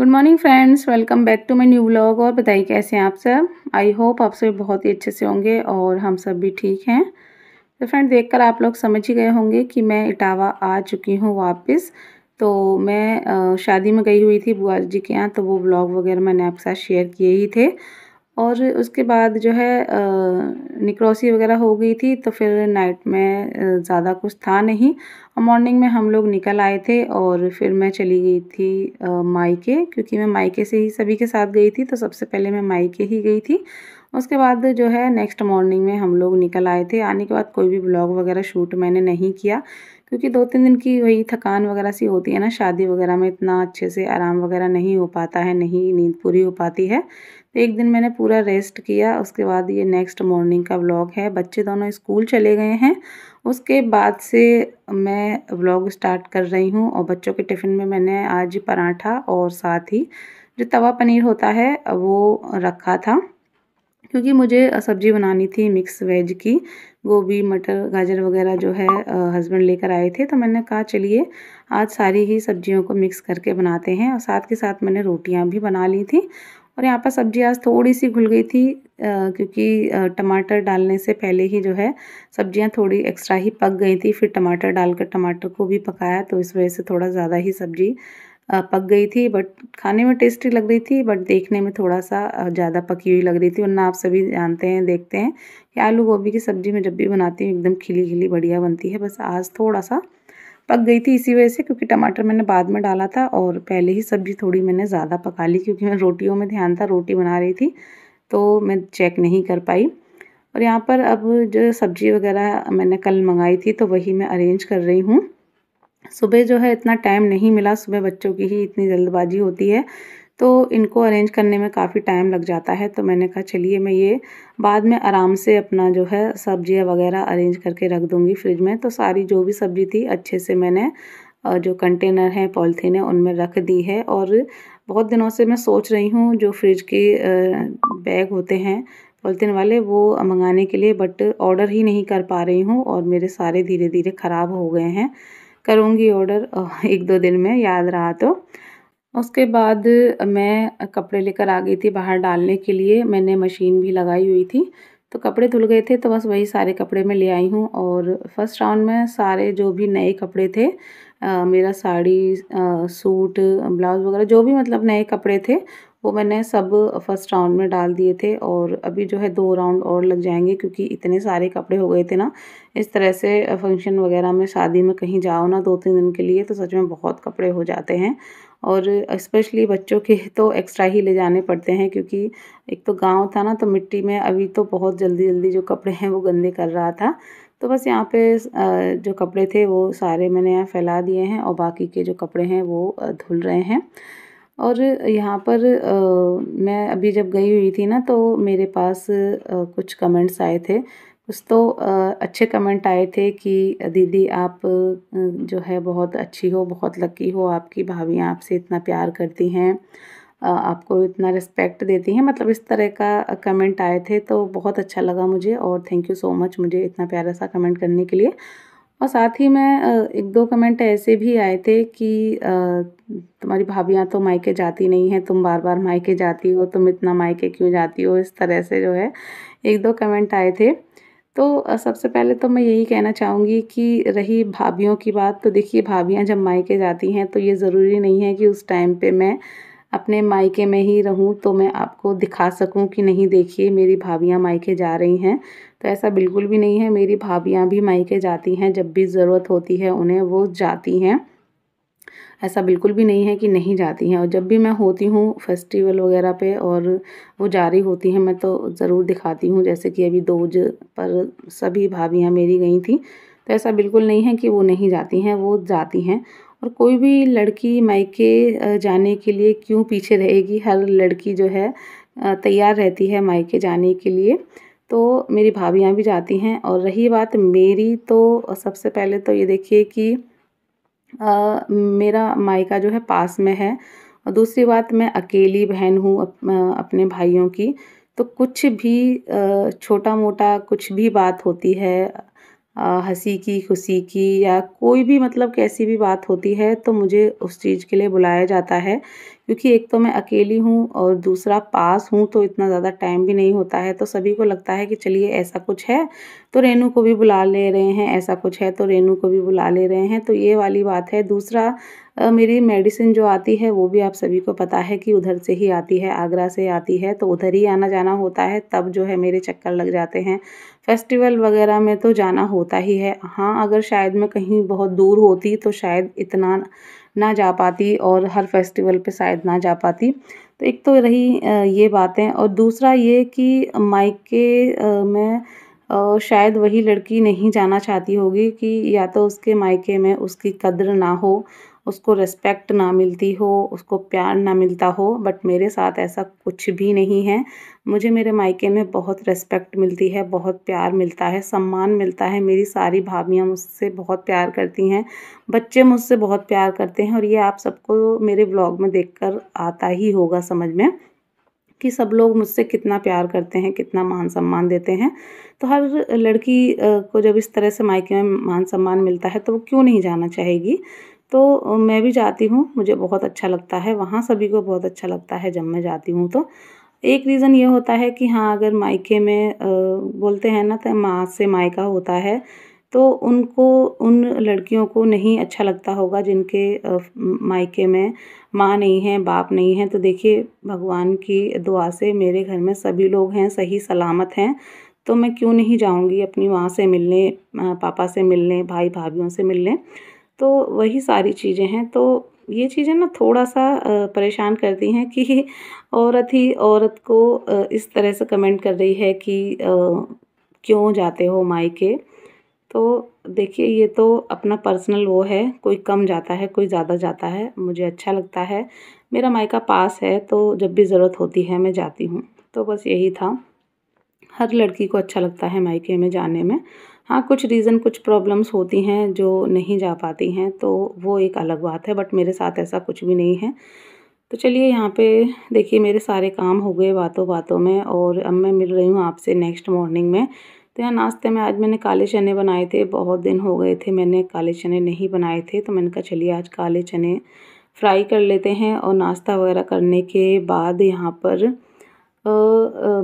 good morning friends welcome back to my new blog और बताइए कैसे हैं आप सब आई होप आप सब बहुत ही अच्छे से होंगे और हम सब भी ठीक हैं तो फ्रेंड देखकर आप लोग समझ ही गए होंगे कि मैं इटावा आ चुकी हूँ वापस तो मैं शादी में गई हुई थी बुआ जी के यहाँ तो वो ब्लॉग वगैरह मैंने आपके साथ शेयर किए ही थे और उसके बाद जो है निक्रोसी वगैरह हो गई थी तो फिर नाइट में ज़्यादा कुछ था नहीं और मॉर्निंग में हम लोग निकल आए थे और फिर मैं चली गई थी मायके क्योंकि मैं मायके से ही सभी के साथ गई थी तो सबसे पहले मैं मायके ही गई थी उसके बाद जो है नेक्स्ट मॉर्निंग में हम लोग निकल आए थे आने के बाद कोई भी ब्लॉग वगैरह शूट मैंने नहीं किया क्योंकि दो तीन दिन की वही थकान वगैरह सी होती है ना शादी वगैरह में इतना अच्छे से आराम वगैरह नहीं हो पाता है नहीं नींद पूरी हो पाती है एक दिन मैंने पूरा रेस्ट किया उसके बाद ये नेक्स्ट मॉर्निंग का व्लॉग है बच्चे दोनों स्कूल चले गए हैं उसके बाद से मैं व्लॉग स्टार्ट कर रही हूँ और बच्चों के टिफ़िन में मैंने आज पराठा और साथ ही जो तवा पनीर होता है वो रखा था क्योंकि मुझे सब्ज़ी बनानी थी मिक्स वेज की गोभी मटर गाजर वगैरह जो है हस्बैंड लेकर आए थे तो मैंने कहा चलिए आज सारी ही सब्जियों को मिक्स करके बनाते हैं और साथ के साथ मैंने रोटियां भी बना ली थी और यहाँ पर सब्जी आज थोड़ी सी घुल गई थी क्योंकि टमाटर डालने से पहले ही जो है सब्जियाँ थोड़ी एक्स्ट्रा ही पक गई थी फिर टमाटर डालकर टमाटर को भी पकाया तो इस वजह से थोड़ा ज़्यादा ही सब्जी पक गई थी बट खाने में टेस्टी लग रही थी बट देखने में थोड़ा सा ज़्यादा पकी हुई लग रही थी वरना आप सभी जानते हैं देखते हैं कि आलू गोभी की सब्ज़ी में जब भी बनाती हूँ एकदम खिली खिली बढ़िया बनती है बस आज थोड़ा सा पक गई थी इसी वजह से क्योंकि टमाटर मैंने बाद में डाला था और पहले ही सब्ज़ी थोड़ी मैंने ज़्यादा पका ली क्योंकि मैं रोटियों में ध्यान था रोटी बना रही थी तो मैं चेक नहीं कर पाई और यहाँ पर अब जो सब्ज़ी वगैरह मैंने कल मंगाई थी तो वही मैं अरेंज कर रही हूँ सुबह जो है इतना टाइम नहीं मिला सुबह बच्चों की ही इतनी जल्दबाजी होती है तो इनको अरेंज करने में काफ़ी टाइम लग जाता है तो मैंने कहा चलिए मैं ये बाद में आराम से अपना जो है सब्ज़ियाँ वगैरह अरेंज करके रख दूँगी फ्रिज में तो सारी जो भी सब्जी थी अच्छे से मैंने जो कंटेनर हैं पॉलीथीन है उनमें रख दी है और बहुत दिनों से मैं सोच रही हूँ जो फ्रिज के बैग होते हैं पॉलिथीन वाले वो मंगाने के लिए बट ऑर्डर ही नहीं कर पा रही हूँ और मेरे सारे धीरे धीरे ख़राब हो गए हैं करूँगी ऑर्डर एक दो दिन में याद रहा तो उसके बाद मैं कपड़े लेकर आ गई थी बाहर डालने के लिए मैंने मशीन भी लगाई हुई थी तो कपड़े धुल गए थे तो बस वही सारे कपड़े मैं ले आई हूँ और फर्स्ट राउंड में सारे जो भी नए कपड़े थे आ, मेरा साड़ी आ, सूट ब्लाउज़ वगैरह जो भी मतलब नए कपड़े थे वो मैंने सब फर्स्ट राउंड में डाल दिए थे और अभी जो है दो राउंड और लग जाएंगे क्योंकि इतने सारे कपड़े हो गए थे ना इस तरह से फंक्शन वगैरह में शादी में कहीं जाओ ना दो तीन दिन के लिए तो सच में बहुत कपड़े हो जाते हैं और स्पेशली बच्चों के तो एक्स्ट्रा ही ले जाने पड़ते हैं क्योंकि एक तो गांव था ना तो मिट्टी में अभी तो बहुत जल्दी जल्दी जो कपड़े हैं वो गंदे कर रहा था तो बस यहाँ पे जो कपड़े थे वो सारे मैंने यहाँ फैला दिए हैं और बाकी के जो कपड़े हैं वो धुल रहे हैं और यहाँ पर मैं अभी जब गई हुई थी ना तो मेरे पास कुछ कमेंट्स आए थे कुछ तो अच्छे कमेंट आए थे कि दीदी आप जो है बहुत अच्छी हो बहुत लकी हो आपकी भाभीियाँ आपसे इतना प्यार करती हैं आपको इतना रिस्पेक्ट देती हैं मतलब इस तरह का कमेंट आए थे तो बहुत अच्छा लगा मुझे और थैंक यू सो मच मुझे इतना प्यारा सा कमेंट करने के लिए और साथ ही मैं एक दो कमेंट ऐसे भी आए थे कि तुम्हारी भाभियाँ तो मायके जाती नहीं हैं तुम बार बार मायके जाती हो तुम इतना मायके क्यों जाती हो इस तरह से जो है एक दो कमेंट आए थे तो सबसे पहले तो मैं यही कहना चाहूँगी कि रही भाभीियों की बात तो देखिए भाभीियाँ जब मायके जाती हैं तो ये ज़रूरी नहीं है कि उस टाइम पे मैं अपने मायके में ही रहूँ तो मैं आपको दिखा सकूँ कि नहीं देखिए मेरी भाभीियाँ मायके जा रही हैं तो ऐसा बिल्कुल भी नहीं है मेरी भाभीियाँ भी मायके जाती हैं जब भी ज़रूरत होती है उन्हें वो जाती हैं ऐसा बिल्कुल भी नहीं है कि नहीं जाती हैं और जब भी मैं होती हूँ फेस्टिवल वगैरह पे और वो जारी होती हैं मैं तो ज़रूर दिखाती हूँ जैसे कि अभी दोज पर सभी भाभियाँ मेरी गई थी तो ऐसा बिल्कुल नहीं है कि वो नहीं जाती हैं वो जाती हैं और कोई भी लड़की मायके जाने के लिए क्यों पीछे रहेगी हर लड़की जो है तैयार रहती है मायके जाने के लिए तो मेरी भाभियाँ भी जाती हैं और रही बात मेरी तो सबसे पहले तो ये देखिए कि मेरा मायका जो है पास में है और दूसरी बात मैं अकेली बहन हूँ अपने भाइयों की तो कुछ भी छोटा मोटा कुछ भी बात होती है हंसी की खुशी की या कोई भी मतलब कैसी भी बात होती है तो मुझे उस चीज़ के लिए बुलाया जाता है क्योंकि एक तो मैं अकेली हूँ और दूसरा पास हूँ तो इतना ज़्यादा टाइम भी नहीं होता है तो सभी को लगता है कि चलिए ऐसा कुछ है तो रेनू को भी बुला ले रहे हैं ऐसा कुछ है तो रेनू को भी बुला ले रहे हैं तो ये वाली बात है दूसरा मेरी मेडिसिन जो आती है वो भी आप सभी को पता है कि उधर से ही आती है आगरा से आती है तो उधर ही आना जाना होता है तब जो है मेरे चक्कर लग जाते हैं फेस्टिवल वगैरह में तो जाना होता ही है हाँ अगर शायद मैं कहीं बहुत दूर होती तो शायद इतना ना जा पाती और हर फेस्टिवल पे शायद ना जा पाती तो एक तो रही ये बातें और दूसरा ये कि मायके में शायद वही लड़की नहीं जाना चाहती होगी कि या तो उसके मायके में उसकी कद्र ना हो उसको रिस्पेक्ट ना मिलती हो उसको प्यार ना मिलता हो बट मेरे साथ ऐसा कुछ भी नहीं है मुझे मेरे मायके में बहुत रिस्पेक्ट मिलती है बहुत प्यार मिलता है सम्मान मिलता है मेरी सारी भाभियाँ मुझसे बहुत प्यार करती हैं बच्चे मुझसे बहुत प्यार करते हैं और ये आप सबको मेरे ब्लॉग में कर आता ही होगा समझ में कि सब लोग मुझसे कितना प्यार करते हैं कितना मान सम्मान देते हैं तो हर लड़की को जब इस तरह से मायके में मान सम्मान मिलता है तो वो क्यों नहीं जाना चाहेगी तो मैं भी जाती हूँ मुझे बहुत अच्छा लगता है वहाँ सभी को बहुत अच्छा लगता है जब मैं जाती हूँ तो एक रीज़न ये होता है कि हाँ अगर मायके में बोलते हैं ना तो माँ से मायका होता है तो उनको उन लड़कियों को नहीं अच्छा लगता होगा जिनके मायके में माँ नहीं है बाप नहीं है तो देखिए भगवान की दुआ से मेरे घर में सभी लोग हैं सही सलामत हैं तो मैं क्यों नहीं जाऊँगी अपनी माँ से मिलने पापा से मिलने भाई भाभीियों से मिलने तो वही सारी चीज़ें हैं तो ये चीज़ें ना थोड़ा सा परेशान करती हैं कि औरत ही औरत को इस तरह से कमेंट कर रही है कि क्यों जाते हो मायके तो देखिए ये तो अपना पर्सनल वो है कोई कम जाता है कोई ज़्यादा जाता है मुझे अच्छा लगता है मेरा मायका पास है तो जब भी ज़रूरत होती है मैं जाती हूँ तो बस यही था हर लड़की को अच्छा लगता है मायके में जाने में हाँ कुछ रीज़न कुछ प्रॉब्लम्स होती हैं जो नहीं जा पाती हैं तो वो एक अलग बात है बट मेरे साथ ऐसा कुछ भी नहीं है तो चलिए यहाँ पे देखिए मेरे सारे काम हो गए बातों बातों में और अब मैं मिल रही हूँ आपसे नेक्स्ट मॉर्निंग में तो यहाँ नाश्ते में आज मैंने काले चने बनाए थे बहुत दिन हो गए थे मैंने काले चने नहीं बनाए थे तो मैंने कहा चलिए आज काले चने फ्राई कर लेते हैं और नाश्ता वगैरह करने के बाद यहाँ पर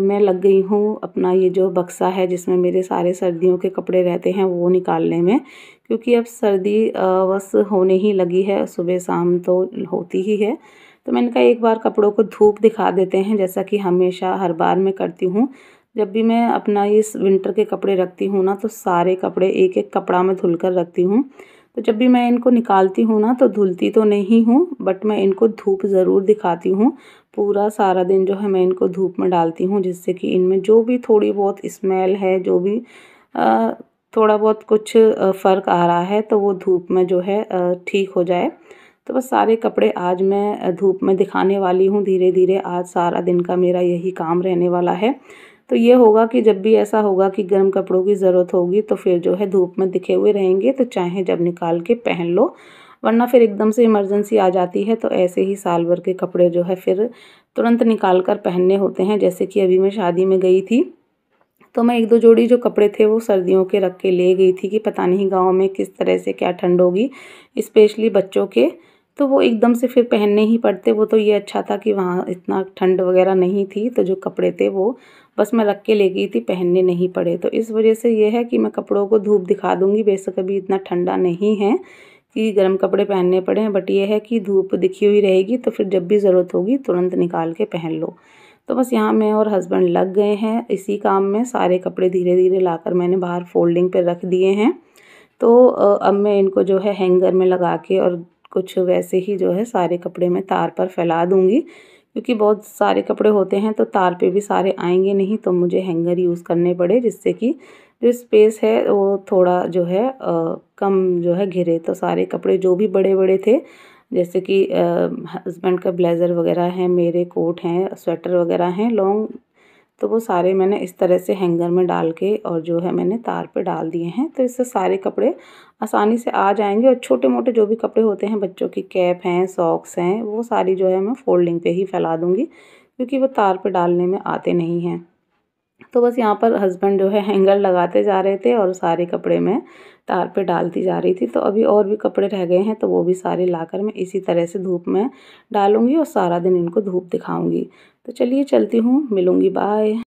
मैं लग गई हूँ अपना ये जो बक्सा है जिसमें मेरे सारे सर्दियों के कपड़े रहते हैं वो निकालने में क्योंकि अब सर्दी बस होने ही लगी है सुबह शाम तो होती ही है तो मैंने कहा एक बार कपड़ों को धूप दिखा देते हैं जैसा कि हमेशा हर बार मैं करती हूँ जब भी मैं अपना इस विंटर के कपड़े रखती हूँ ना तो सारे कपड़े एक एक कपड़ा में धुल कर रखती हूँ तो जब भी मैं इनको निकालती हूँ ना तो धुलती तो नहीं हूँ बट मैं इनको धूप ज़रूर दिखाती हूँ पूरा सारा दिन जो है मैं इनको धूप में डालती हूँ जिससे कि इनमें जो भी थोड़ी बहुत स्मेल है जो भी थोड़ा बहुत कुछ फ़र्क आ रहा है तो वो धूप में जो है ठीक हो जाए तो बस सारे कपड़े आज मैं धूप में दिखाने वाली हूँ धीरे धीरे आज सारा दिन का मेरा यही काम रहने वाला है तो ये होगा कि जब भी ऐसा होगा कि गर्म कपड़ों की ज़रूरत होगी तो फिर जो है धूप में दिखे हुए रहेंगे तो चाहे जब निकाल के पहन लो वरना फिर एकदम से इमरजेंसी आ जाती है तो ऐसे ही साल भर के कपड़े जो है फिर तुरंत निकाल कर पहनने होते हैं जैसे कि अभी मैं शादी में गई थी तो मैं एक दो जोड़ी जो कपड़े थे वो सर्दियों के रख के ले गई थी कि पता नहीं गाँव में किस तरह से क्या ठंड होगी इस्पेशली बच्चों के तो वो एकदम से फिर पहनने ही पड़ते वो तो ये अच्छा था कि वहाँ इतना ठंड वगैरह नहीं थी तो जो कपड़े थे वो बस मैं रख के ले गई थी पहनने नहीं पड़े तो इस वजह से यह है कि मैं कपड़ों को धूप दिखा दूँगी बेशक अभी इतना ठंडा नहीं है कि गर्म कपड़े पहनने पड़े हैं बट ये है कि धूप दिखी हुई रहेगी तो फिर जब भी ज़रूरत होगी तुरंत निकाल के पहन लो तो बस यहाँ मैं और हस्बैंड लग गए हैं इसी काम में सारे कपड़े धीरे धीरे लाकर मैंने बाहर फोल्डिंग पे रख दिए हैं तो अब मैं इनको जो है हैंगर में लगा के और कुछ वैसे ही जो है सारे कपड़े मैं तार पर फैला दूँगी क्योंकि बहुत सारे कपड़े होते हैं तो तार पे भी सारे आएंगे नहीं तो मुझे हैंगर यूज़ करने पड़े जिससे कि जो स्पेस है वो थोड़ा जो है आ, कम जो है घिरे तो सारे कपड़े जो भी बड़े बड़े थे जैसे कि हस्बैंड का ब्लेज़र वगैरह है मेरे कोट हैं स्वेटर वगैरह हैं लॉन्ग तो वो सारे मैंने इस तरह से हैंगर में डाल के और जो है मैंने तार पे डाल दिए हैं तो इससे सारे कपड़े आसानी से आ जाएंगे और छोटे मोटे जो भी कपड़े होते हैं बच्चों की कैप हैं सॉक्स हैं वो सारी जो है मैं फोल्डिंग पे ही फैला दूँगी क्योंकि वो तार पर डालने में आते नहीं हैं तो बस यहाँ पर हस्बैंड जो है हैंगर लगाते जा रहे थे और सारे कपड़े मैं तार पे डालती जा रही थी तो अभी और भी कपड़े रह गए हैं तो वो भी सारे लाकर मैं इसी तरह से धूप में डालूंगी और सारा दिन इनको धूप दिखाऊंगी तो चलिए चलती हूँ मिलूँगी बाय